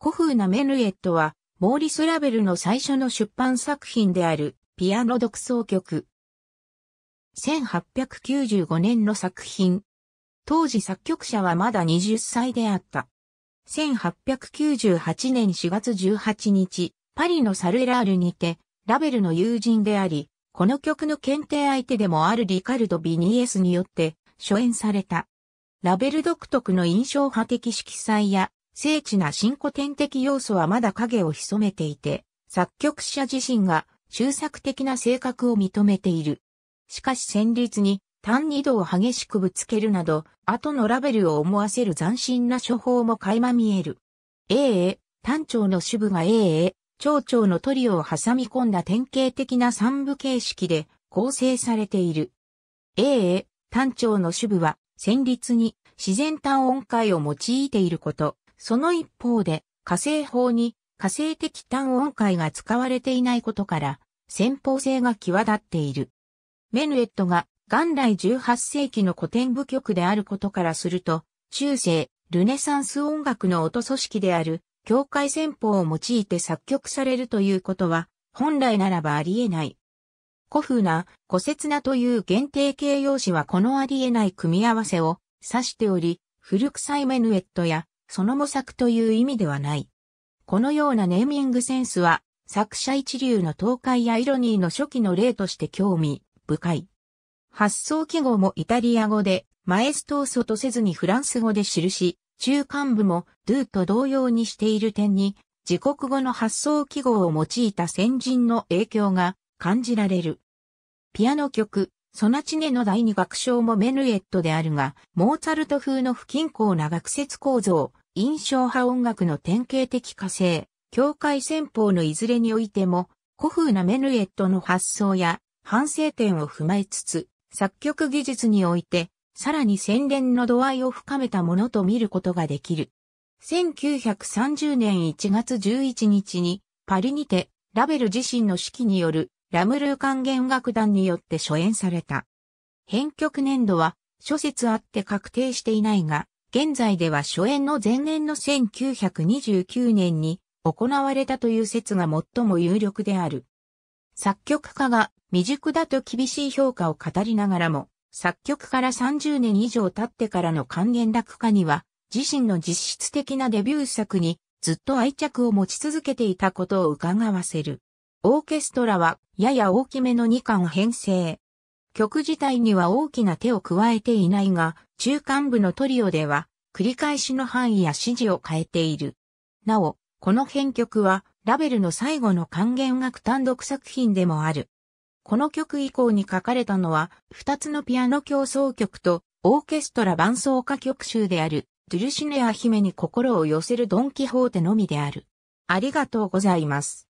古風なメヌエットは、モーリス・ラベルの最初の出版作品である、ピアノ独奏曲。1895年の作品。当時作曲者はまだ20歳であった。1898年4月18日、パリのサルエラールにて、ラベルの友人であり、この曲の検定相手でもあるリカルド・ビニエスによって、初演された。ラベル独特の印象派的色彩や精緻な新古典的要素はまだ影を潜めていて、作曲者自身が終作的な性格を認めている。しかし旋律に単二度を激しくぶつけるなど、後のラベルを思わせる斬新な処方も垣間見える。A A、単調の主部が A A、長調のトリオを挟み込んだ典型的な三部形式で構成されている。A A、単調の主部は旋律に自然単音階を用いていること、その一方で、火星法に火星的単音階が使われていないことから、先方性が際立っている。メヌエットが元来18世紀の古典舞曲であることからすると、中世、ルネサンス音楽の音組織である、境界戦法を用いて作曲されるということは、本来ならばありえない。古風な、古刹なという限定形容詞はこのありえない組み合わせを指しており、古臭いメヌエットやその模索という意味ではない。このようなネーミングセンスは、作者一流の東海やイロニーの初期の例として興味深い。発想記号もイタリア語で、マエストーソとせずにフランス語で記し、中間部もドゥと同様にしている点に、自国語の発想記号を用いた先人の影響が感じられる。ピアノ曲、ソナチネの第二楽章もメヌエットであるが、モーツァルト風の不均衡な学説構造、印象派音楽の典型的化成、境界戦法のいずれにおいても、古風なメヌエットの発想や反省点を踏まえつつ、作曲技術において、さらに洗練の度合いを深めたものと見ることができる。1930年1月11日に、パリにて、ラベル自身の指揮による、ラムルー管弦楽団によって初演された。編曲年度は、諸説あって確定していないが、現在では初演の前年の1929年に行われたという説が最も有力である。作曲家が未熟だと厳しい評価を語りながらも、作曲から30年以上経ってからの還元楽家には、自身の実質的なデビュー作にずっと愛着を持ち続けていたことを伺わせる。オーケストラはやや大きめの2巻編成。曲自体には大きな手を加えていないが、中間部のトリオでは、繰り返しの範囲や指示を変えている。なお、この編曲は、ラベルの最後の還元楽単独作品でもある。この曲以降に書かれたのは、二つのピアノ競争曲と、オーケストラ伴奏歌曲集である、ドゥルシネア姫に心を寄せるドン・キホーテのみである。ありがとうございます。